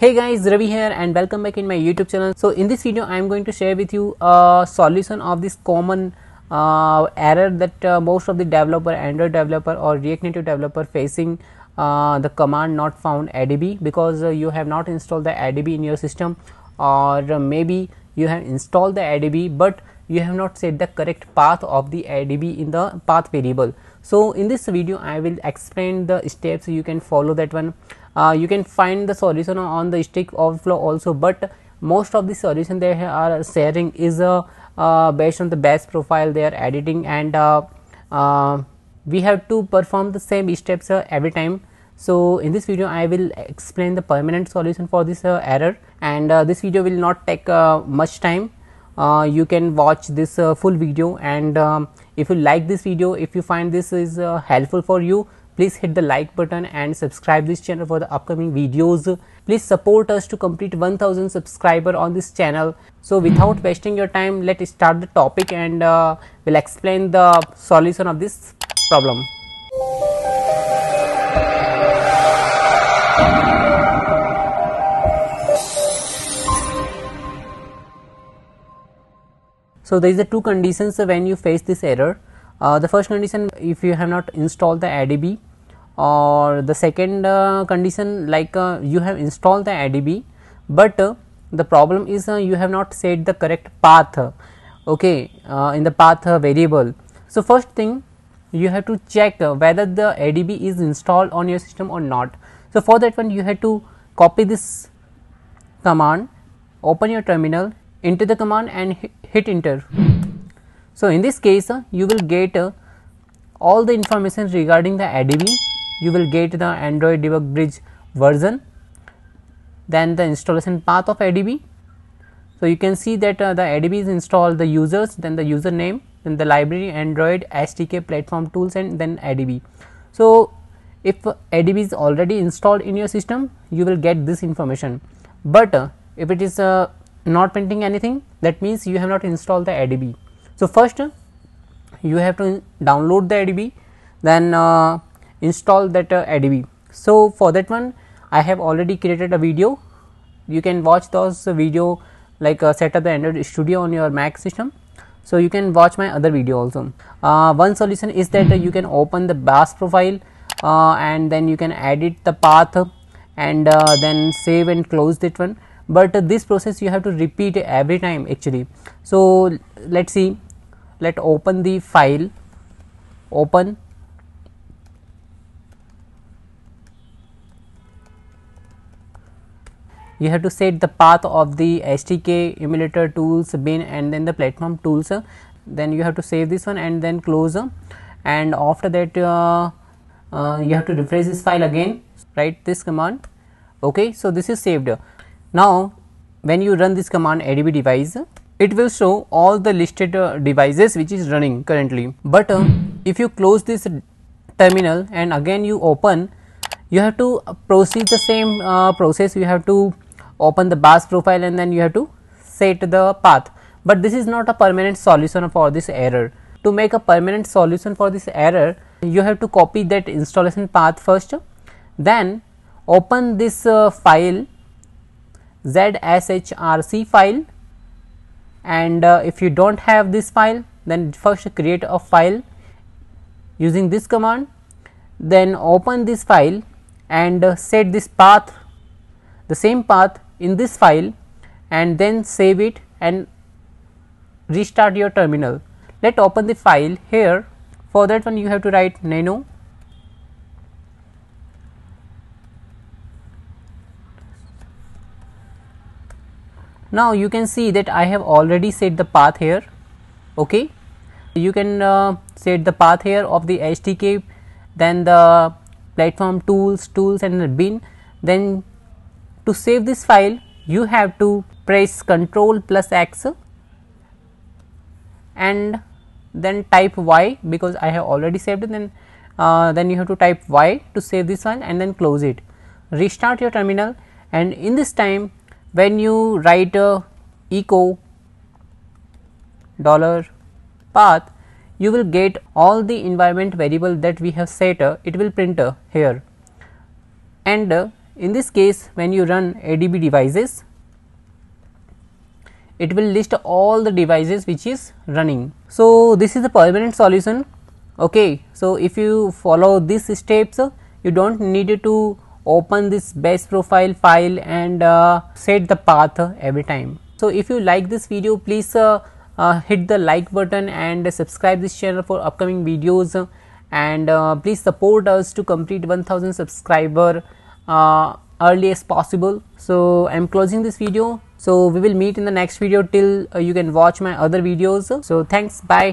Hey guys, Ravi here and welcome back in my YouTube channel. So in this video, I am going to share with you a solution of this common uh, error that uh, most of the developer, Android developer or React Native developer facing uh, the command not found ADB because uh, you have not installed the ADB in your system or uh, maybe you have installed the ADB but you have not set the correct path of the ADB in the path variable. So in this video, I will explain the steps you can follow that one uh, you can find the solution on the stack overflow also but most of the solution they are sharing is uh, uh, based on the batch profile they are editing and uh, uh, we have to perform the same steps uh, every time so in this video i will explain the permanent solution for this error and this video will not take much time uh, you can watch this uh, full video and um, if you like this video if you find this is uh, helpful for you please hit the like button and subscribe this channel for the upcoming videos please support us to complete 1000 subscriber on this channel so without wasting your time let's start the topic and uh, we'll explain the solution of this problem So there is a two conditions when you face this error. Uh, the first condition if you have not installed the ADB or the second uh, condition like uh, you have installed the adb but uh, the problem is you have not set the correct path okay in the path variable so first thing you have to check whether the adb is installed on your system or not so for that one you have to copy this command open your terminal enter the command and hit enter so in this case you will get all the information regarding the adb you will get the android debug bridge version then the installation path of adb so you can see that uh, the adb is installed the users then the username then the library android stk platform tools and then adb so if adb is already installed in your system you will get this information but uh, if it is uh, not printing anything that means you have not installed the adb so first you have to download the adb then uh, install that uh, adb so for that one i have already created a video you can watch those uh, video like uh, set up the android studio on your mac system so you can watch my other video also uh, one solution is that uh, you can open the bass profile uh, and then you can edit the path and uh, then save and close that one but this process you have to repeat every time actually so let's see let open the file open you have to set the path of the SDK emulator tools bin and then the platform tools then you have to save this one and then close and after that uh, uh, you have to refresh this file again write this command okay so this is saved now when you run this command adb device it will show all the listed uh, devices which is running currently but uh, if you close this terminal and again you open you have to proceed the same uh, process you have to open the bars profile and then you have to set the path but this is not a permanent solution for this error to make a permanent solution for this error you have to copy that installation path first then open this uh, file zshrc file and uh, if you don't have this file then first create a file using this command then open this file and uh, set this path the same path in this file and then save it and restart your terminal. Let open the file here for that one you have to write nano now you can see that I have already set the path here okay you can uh, set the path here of the HTK then the platform tools tools and bin then to save this file, you have to press control plus X and then type Y because I have already saved it then uh, then you have to type Y to save this one and then close it. Restart your terminal and in this time when you write a echo dollar path you will get all the environment variable that we have set uh, it will print uh, here and uh, in this case, when you run ADB devices, it will list all the devices which is running. So, this is the permanent solution. Okay. So, if you follow these steps, you do not need to open this base profile file and uh, set the path every time. So, if you like this video, please uh, uh, hit the like button and subscribe this channel for upcoming videos and uh, please support us to complete 1000 subscriber uh, early as possible so i'm closing this video so we will meet in the next video till uh, you can watch my other videos so thanks bye